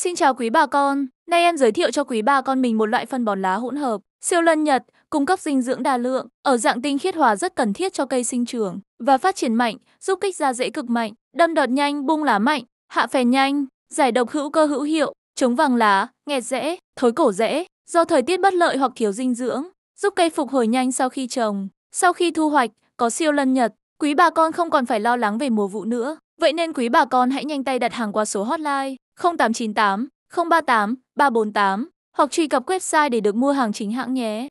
Xin chào quý bà con, nay em giới thiệu cho quý bà con mình một loại phân bón lá hỗn hợp, siêu lân nhật, cung cấp dinh dưỡng đa lượng, ở dạng tinh khiết hòa rất cần thiết cho cây sinh trưởng và phát triển mạnh, giúp kích ra dễ cực mạnh, đâm đọt nhanh, bung lá mạnh, hạ phèn nhanh, giải độc hữu cơ hữu hiệu, chống vàng lá, nghẹt rễ, thối cổ rễ, do thời tiết bất lợi hoặc thiếu dinh dưỡng, giúp cây phục hồi nhanh sau khi trồng. Sau khi thu hoạch, có siêu lân nhật, quý bà con không còn phải lo lắng về mùa vụ nữa. Vậy nên quý bà con hãy nhanh tay đặt hàng qua số hotline 0898 038 348 hoặc truy cập website để được mua hàng chính hãng nhé.